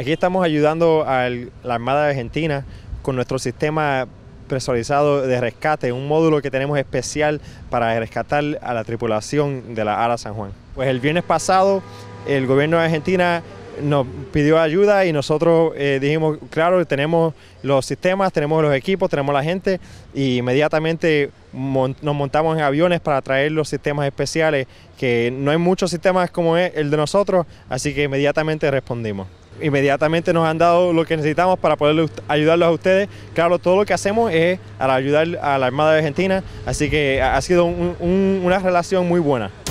Aquí estamos ayudando a la Armada Argentina con nuestro sistema presurizado de rescate, un módulo que tenemos especial para rescatar a la tripulación de la ARA San Juan. Pues el viernes pasado el gobierno de Argentina nos pidió ayuda y nosotros eh, dijimos, claro, tenemos los sistemas, tenemos los equipos, tenemos la gente y inmediatamente nos montamos en aviones para traer los sistemas especiales, que no hay muchos sistemas como e-, el de nosotros, así que inmediatamente respondimos inmediatamente nos han dado lo que necesitamos para poder ayudarlos a ustedes. Claro, todo lo que hacemos es para ayudar a la Armada de Argentina, así que ha sido una relación muy buena.